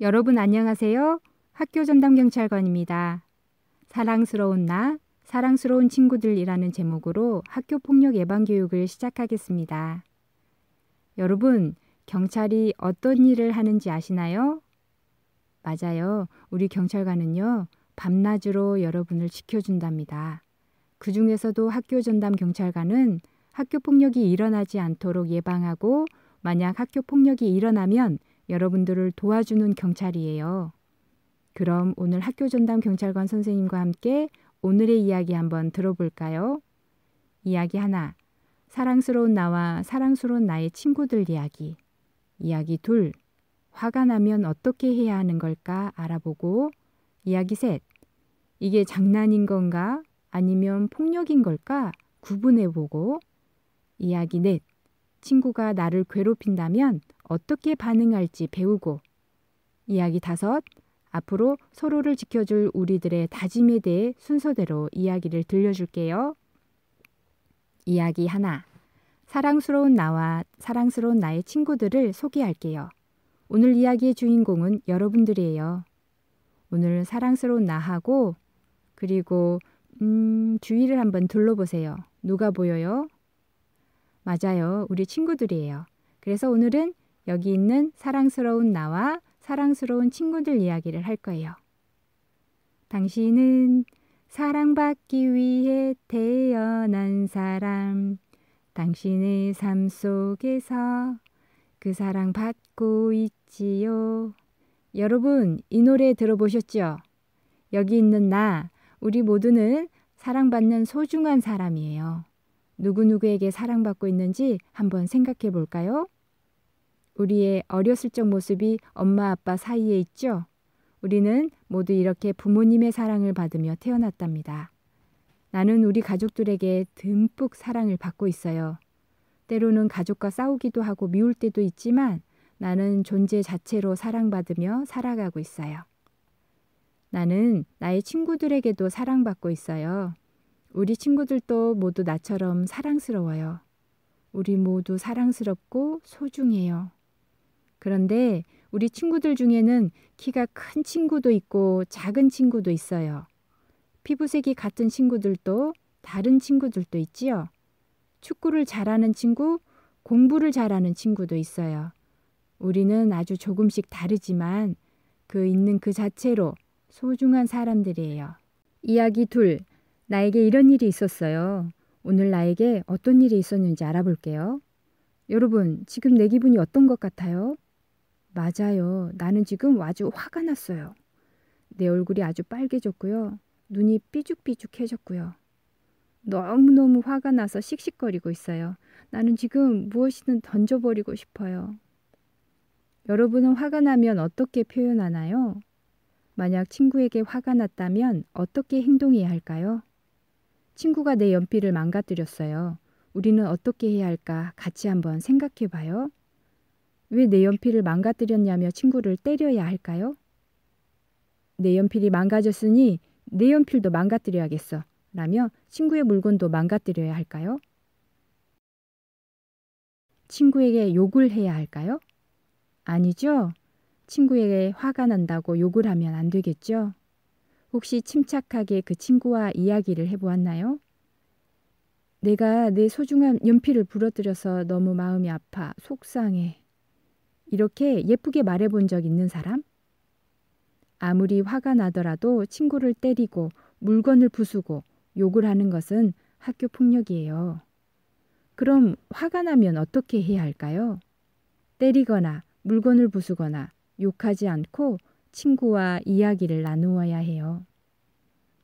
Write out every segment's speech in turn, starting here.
여러분 안녕하세요. 학교 전담 경찰관입니다. 사랑스러운 나, 사랑스러운 친구들이라는 제목으로 학교 폭력 예방 교육을 시작하겠습니다. 여러분, 경찰이 어떤 일을 하는지 아시나요? 맞아요. 우리 경찰관은요, 밤낮으로 여러분을 지켜준답니다. 그 중에서도 학교 전담 경찰관은 학교 폭력이 일어나지 않도록 예방하고 만약 학교 폭력이 일어나면 여러분들을 도와주는 경찰이에요. 그럼 오늘 학교 전담 경찰관 선생님과 함께 오늘의 이야기 한번 들어볼까요? 이야기 하나. 사랑스러운 나와 사랑스러운 나의 친구들 이야기. 이야기 둘. 화가 나면 어떻게 해야 하는 걸까 알아보고. 이야기 셋. 이게 장난인 건가? 아니면 폭력인 걸까? 구분해보고. 이야기 넷. 친구가 나를 괴롭힌다면 어떻게 반응할지 배우고 이야기 다섯 앞으로 서로를 지켜줄 우리들의 다짐에 대해 순서대로 이야기를 들려줄게요. 이야기 하나 사랑스러운 나와 사랑스러운 나의 친구들을 소개할게요. 오늘 이야기의 주인공은 여러분들이에요. 오늘 사랑스러운 나하고 그리고 음, 주위를 한번 둘러보세요. 누가 보여요? 맞아요. 우리 친구들이에요. 그래서 오늘은 여기 있는 사랑스러운 나와 사랑스러운 친구들 이야기를 할 거예요. 당신은 사랑받기 위해 태어난 사람. 당신의 삶 속에서 그 사랑 받고 있지요. 여러분, 이 노래 들어보셨죠? 여기 있는 나, 우리 모두는 사랑받는 소중한 사람이에요. 누구누구에게 사랑받고 있는지 한번 생각해 볼까요? 우리의 어렸을 적 모습이 엄마 아빠 사이에 있죠? 우리는 모두 이렇게 부모님의 사랑을 받으며 태어났답니다. 나는 우리 가족들에게 듬뿍 사랑을 받고 있어요. 때로는 가족과 싸우기도 하고 미울 때도 있지만 나는 존재 자체로 사랑받으며 살아가고 있어요. 나는 나의 친구들에게도 사랑받고 있어요. 우리 친구들도 모두 나처럼 사랑스러워요. 우리 모두 사랑스럽고 소중해요. 그런데 우리 친구들 중에는 키가 큰 친구도 있고 작은 친구도 있어요. 피부색이 같은 친구들도 다른 친구들도 있지요. 축구를 잘하는 친구, 공부를 잘하는 친구도 있어요. 우리는 아주 조금씩 다르지만 그 있는 그 자체로 소중한 사람들이에요. 이야기 둘. 나에게 이런 일이 있었어요. 오늘 나에게 어떤 일이 있었는지 알아볼게요. 여러분, 지금 내 기분이 어떤 것 같아요? 맞아요. 나는 지금 아주 화가 났어요. 내 얼굴이 아주 빨개졌고요. 눈이 삐죽삐죽해졌고요. 너무너무 화가 나서 씩씩거리고 있어요. 나는 지금 무엇이든 던져버리고 싶어요. 여러분은 화가 나면 어떻게 표현하나요? 만약 친구에게 화가 났다면 어떻게 행동해야 할까요? 친구가 내 연필을 망가뜨렸어요. 우리는 어떻게 해야 할까 같이 한번 생각해 봐요. 왜 내 연필을 망가뜨렸냐며 친구를 때려야 할까요? 내 연필이 망가졌으니 내 연필도 망가뜨려야겠어. 라며 친구의 물건도 망가뜨려야 할까요? 친구에게 욕을 해야 할까요? 아니죠. 친구에게 화가 난다고 욕을 하면 안 되겠죠. 혹시 침착하게 그 친구와 이야기를 해보았나요? 내가 내 소중한 연필을 부러뜨려서 너무 마음이 아파 속상해. 이렇게 예쁘게 말해본 적 있는 사람? 아무리 화가 나더라도 친구를 때리고 물건을 부수고 욕을 하는 것은 학교 폭력이에요. 그럼 화가 나면 어떻게 해야 할까요? 때리거나 물건을 부수거나 욕하지 않고 친구와 이야기를 나누어야 해요.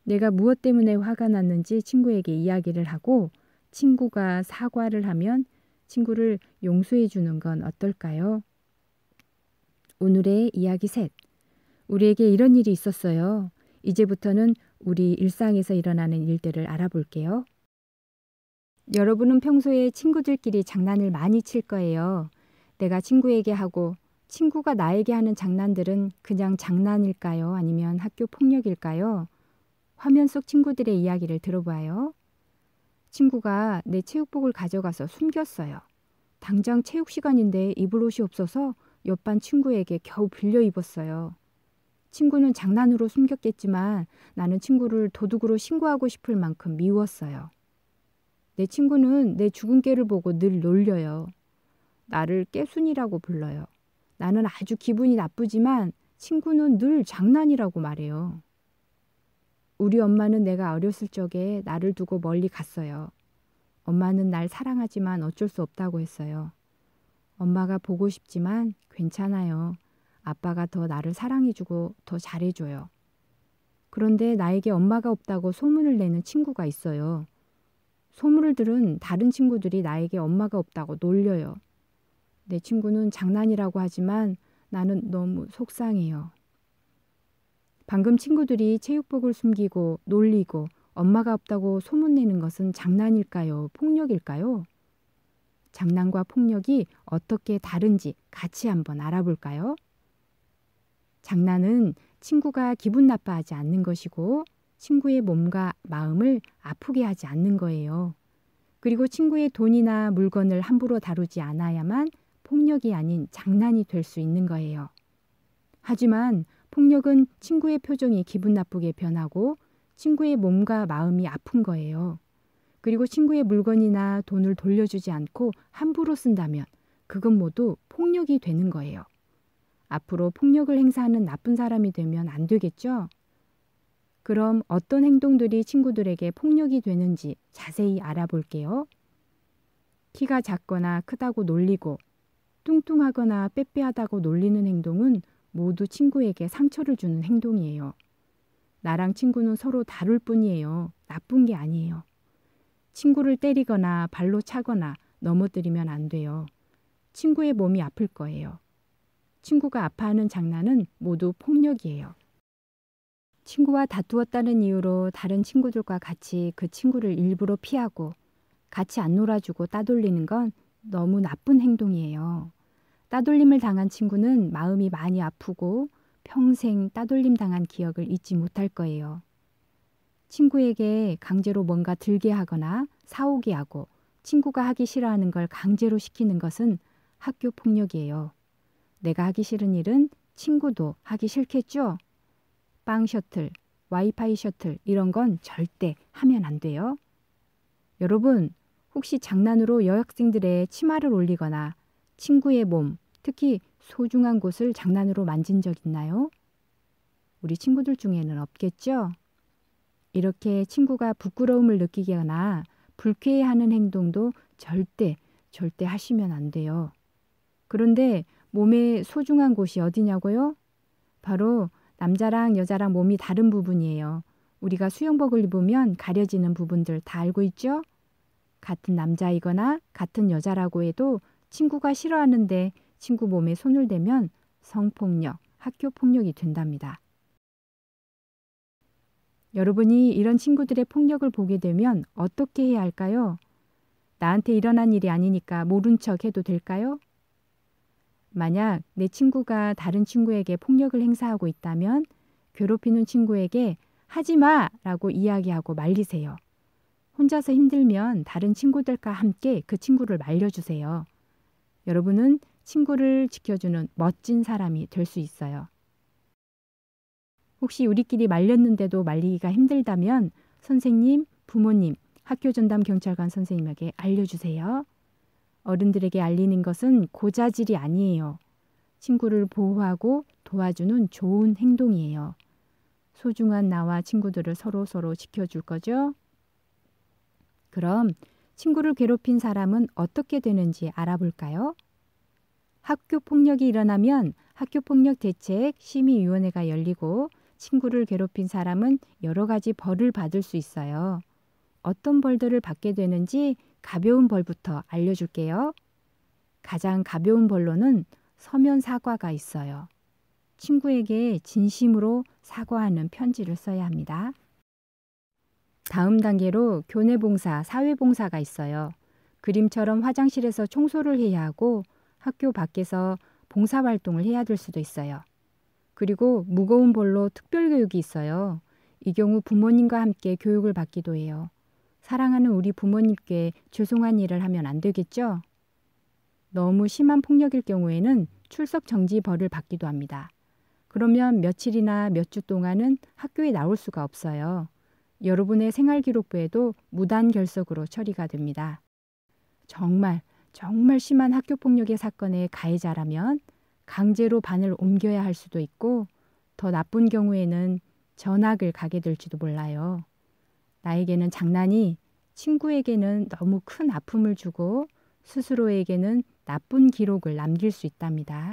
내가 무엇 때문에 화가 났는지 친구에게 이야기를 하고 친구가 사과를 하면 친구를 용서해 주는 건 어떨까요? 오늘의 이야기 셋. 우리에게 이런 일이 있었어요. 이제부터는 우리 일상에서 일어나는 일들을 알아볼게요. 여러분은 평소에 친구들끼리 장난을 많이 칠 거예요. 내가 친구에게 하고 친구가 나에게 하는 장난들은 그냥 장난일까요? 아니면 학교 폭력일까요? 화면 속 친구들의 이야기를 들어봐요. 친구가 내 체육복을 가져가서 숨겼어요. 당장 체육 시간인데 입을 옷이 없어서 옆반 친구에게 겨우 빌려 입었어요. 친구는 장난으로 숨겼겠지만 나는 친구를 도둑으로 신고하고 싶을 만큼 미웠어요. 내 친구는 내 죽은 깨를 보고 늘 놀려요. 나를 깨순이라고 불러요. 나는 아주 기분이 나쁘지만 친구는 늘 장난이라고 말해요. 우리 엄마는 내가 어렸을 적에 나를 두고 멀리 갔어요. 엄마는 날 사랑하지만 어쩔 수 없다고 했어요. 엄마가 보고 싶지만 괜찮아요. 아빠가 더 나를 사랑해주고 더 잘해줘요. 그런데 나에게 엄마가 없다고 소문을 내는 친구가 있어요. 소문을 들은 다른 친구들이 나에게 엄마가 없다고 놀려요. 내 친구는 장난이라고 하지만 나는 너무 속상해요. 방금 친구들이 체육복을 숨기고 놀리고 엄마가 없다고 소문내는 것은 장난일까요? 폭력일까요? 장난과 폭력이 어떻게 다른지 같이 한번 알아볼까요? 장난은 친구가 기분 나빠하지 않는 것이고 친구의 몸과 마음을 아프게 하지 않는 거예요. 그리고 친구의 돈이나 물건을 함부로 다루지 않아야만 폭력이 아닌 장난이 될 수 있는 거예요. 하지만 폭력은 친구의 표정이 기분 나쁘게 변하고 친구의 몸과 마음이 아픈 거예요. 그리고 친구의 물건이나 돈을 돌려주지 않고 함부로 쓴다면 그건 모두 폭력이 되는 거예요. 앞으로 폭력을 행사하는 나쁜 사람이 되면 안 되겠죠? 그럼 어떤 행동들이 친구들에게 폭력이 되는지 자세히 알아볼게요. 키가 작거나 크다고 놀리고 뚱뚱하거나 빼빼하다고 놀리는 행동은 모두 친구에게 상처를 주는 행동이에요. 나랑 친구는 서로 다를 뿐이에요. 나쁜 게 아니에요. 친구를 때리거나 발로 차거나 넘어뜨리면 안 돼요. 친구의 몸이 아플 거예요. 친구가 아파하는 장난은 모두 폭력이에요. 친구와 다투었다는 이유로 다른 친구들과 같이 그 친구를 일부러 피하고 같이 안 놀아주고 따돌리는 건 너무 나쁜 행동이에요. 따돌림을 당한 친구는 마음이 많이 아프고 평생 따돌림 당한 기억을 잊지 못할 거예요. 친구에게 강제로 뭔가 들게 하거나 사오게 하고 친구가 하기 싫어하는 걸 강제로 시키는 것은 학교 폭력이에요. 내가 하기 싫은 일은 친구도 하기 싫겠죠? 빵 셔틀, 와이파이 셔틀 이런 건 절대 하면 안 돼요. 여러분, 혹시 장난으로 여학생들의 치마를 올리거나 친구의 몸, 특히 소중한 곳을 장난으로 만진 적 있나요? 우리 친구들 중에는 없겠죠? 이렇게 친구가 부끄러움을 느끼거나 불쾌해하는 행동도 절대, 절대 하시면 안 돼요. 그런데 몸의 소중한 곳이 어디냐고요? 바로 남자랑 여자랑 몸이 다른 부분이에요. 우리가 수영복을 입으면 가려지는 부분들 다 알고 있죠? 같은 남자이거나 같은 여자라고 해도 친구가 싫어하는데 친구 몸에 손을 대면 성폭력, 학교폭력이 된답니다. 여러분이 이런 친구들의 폭력을 보게 되면 어떻게 해야 할까요? 나한테 일어난 일이 아니니까 모른 척 해도 될까요? 만약 내 친구가 다른 친구에게 폭력을 행사하고 있다면 괴롭히는 친구에게 하지 마! 라고 이야기하고 말리세요. 혼자서 힘들면 다른 친구들과 함께 그 친구를 말려주세요. 여러분은 친구를 지켜주는 멋진 사람이 될 수 있어요. 혹시 우리끼리 말렸는데도 말리기가 힘들다면 선생님, 부모님, 학교 전담 경찰관 선생님에게 알려주세요. 어른들에게 알리는 것은 고자질이 아니에요. 친구를 보호하고 도와주는 좋은 행동이에요. 소중한 나와 친구들을 서로서로 서로 지켜줄 거죠? 그럼 친구를 괴롭힌 사람은 어떻게 되는지 알아볼까요? 학교 폭력이 일어나면 학교 폭력 대책 심의위원회가 열리고 친구를 괴롭힌 사람은 여러 가지 벌을 받을 수 있어요. 어떤 벌들을 받게 되는지 가벼운 벌부터 알려줄게요. 가장 가벼운 벌로는 서면 사과가 있어요. 친구에게 진심으로 사과하는 편지를 써야 합니다. 다음 단계로 교내 봉사, 사회 봉사가 있어요. 그림처럼 화장실에서 청소를 해야 하고 학교 밖에서 봉사 활동을 해야 될 수도 있어요. 그리고 무거운 볼로 특별 교육이 있어요. 이 경우 부모님과 함께 교육을 받기도 해요. 사랑하는 우리 부모님께 죄송한 일을 하면 안 되겠죠? 너무 심한 폭력일 경우에는 출석 정지 벌을 받기도 합니다. 그러면 며칠이나 몇 주 동안은 학교에 나올 수가 없어요. 여러분의 생활기록부에도 무단결석으로 처리가 됩니다. 정말, 정말 심한 학교폭력의 사건의 가해자라면 강제로 반을 옮겨야 할 수도 있고 더 나쁜 경우에는 전학을 가게 될지도 몰라요. 나에게는 장난이 친구에게는 너무 큰 아픔을 주고 스스로에게는 나쁜 기록을 남길 수 있답니다.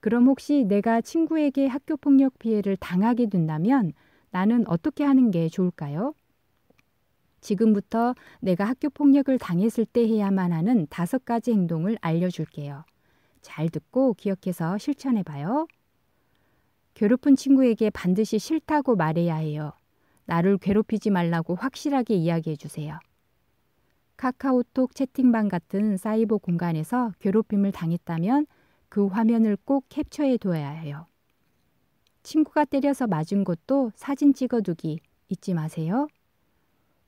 그럼 혹시 내가 친구에게 학교폭력 피해를 당하게 된다면 나는 어떻게 하는 게 좋을까요? 지금부터 내가 학교 폭력을 당했을 때 해야만 하는 다섯 가지 행동을 알려줄게요. 잘 듣고 기억해서 실천해봐요. 괴롭힌 친구에게 반드시 싫다고 말해야 해요. 나를 괴롭히지 말라고 확실하게 이야기해주세요. 카카오톡 채팅방 같은 사이버 공간에서 괴롭힘을 당했다면 그 화면을 꼭 캡처해 둬야 해요. 친구가 때려서 맞은 것도 사진 찍어두기 잊지 마세요.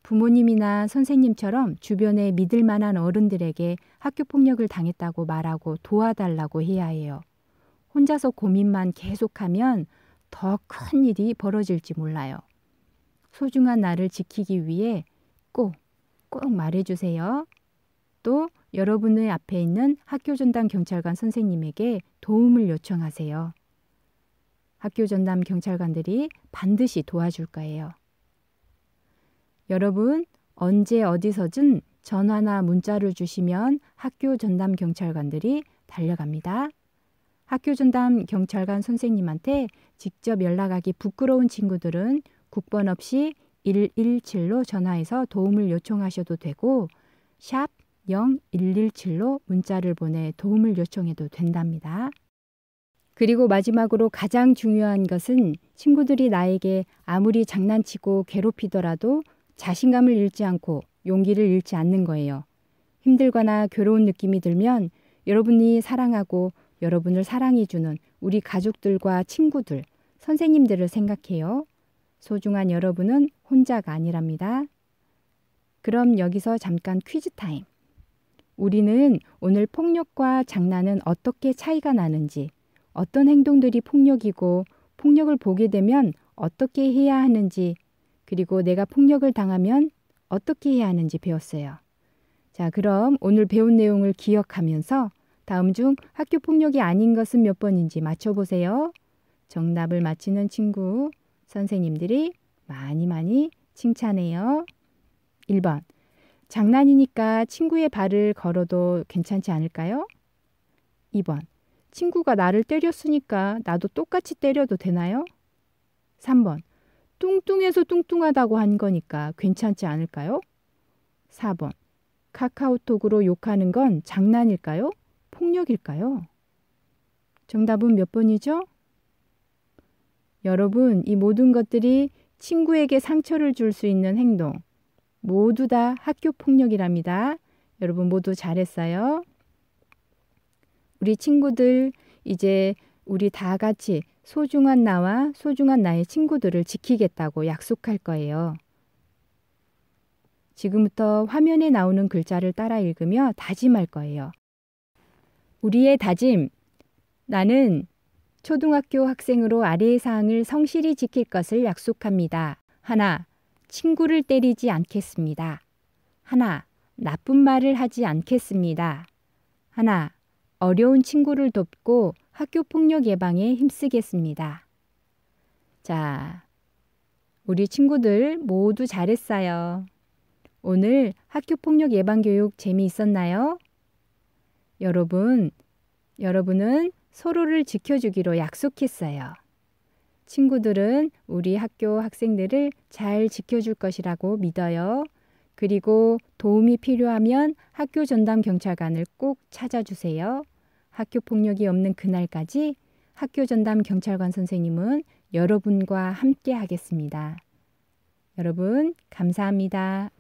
부모님이나 선생님처럼 주변에 믿을 만한 어른들에게 학교폭력을 당했다고 말하고 도와달라고 해야 해요. 혼자서 고민만 계속하면 더 큰 일이 벌어질지 몰라요. 소중한 나를 지키기 위해 꼭, 꼭 말해주세요. 또 여러분의 앞에 있는 학교전당 경찰관 선생님에게 도움을 요청하세요. 학교 전담 경찰관들이 반드시 도와줄 거예요. 여러분, 언제 어디서든 전화나 문자를 주시면 학교 전담 경찰관들이 달려갑니다. 학교 전담 경찰관 선생님한테 직접 연락하기 부끄러운 친구들은 국번 없이 117로 전화해서 도움을 요청하셔도 되고 샵 0117로 문자를 보내 도움을 요청해도 된답니다. 그리고 마지막으로 가장 중요한 것은 친구들이 나에게 아무리 장난치고 괴롭히더라도 자신감을 잃지 않고 용기를 잃지 않는 거예요. 힘들거나 괴로운 느낌이 들면 여러분이 사랑하고 여러분을 사랑해주는 우리 가족들과 친구들, 선생님들을 생각해요. 소중한 여러분은 혼자가 아니랍니다. 그럼 여기서 잠깐 퀴즈 타임. 우리는 오늘 폭력과 장난은 어떻게 차이가 나는지 어떤 행동들이 폭력이고 폭력을 보게 되면 어떻게 해야 하는지 그리고 내가 폭력을 당하면 어떻게 해야 하는지 배웠어요. 자, 그럼 오늘 배운 내용을 기억하면서 다음 중 학교 폭력이 아닌 것은 몇 번인지 맞춰보세요. 정답을 맞히는 친구, 선생님들이 많이 많이 칭찬해요. 1번. 장난이니까 친구의 발을 걸어도 괜찮지 않을까요? 2번. 친구가 나를 때렸으니까 나도 똑같이 때려도 되나요? 3번. 뚱뚱해서 뚱뚱하다고 한 거니까 괜찮지 않을까요? 4번. 카카오톡으로 욕하는 건 장난일까요? 폭력일까요? 정답은 몇 번이죠? 여러분, 이 모든 것들이 친구에게 상처를 줄 수 있는 행동, 모두 다 학교 폭력이랍니다. 여러분 모두 잘했어요. 우리 친구들 이제 우리 다 같이 소중한 나와 소중한 나의 친구들을 지키겠다고 약속할 거예요. 지금부터 화면에 나오는 글자를 따라 읽으며 다짐할 거예요. 우리의 다짐. 나는 초등학교 학생으로 아래의 사항을 성실히 지킬 것을 약속합니다. 하나, 친구를 때리지 않겠습니다. 하나, 나쁜 말을 하지 않겠습니다. 하나, 어려운 친구를 돕고 학교 폭력 예방에 힘쓰겠습니다. 자, 우리 친구들 모두 잘했어요. 오늘 학교 폭력 예방 교육 재미있었나요? 여러분, 여러분은 서로를 지켜주기로 약속했어요. 친구들은 우리 학교 학생들을 잘 지켜줄 것이라고 믿어요. 그리고 도움이 필요하면 학교 전담 경찰관을 꼭 찾아주세요. 학교 폭력이 없는 그날까지 학교 전담 경찰관 선생님은 여러분과 함께 하겠습니다. 여러분, 감사합니다.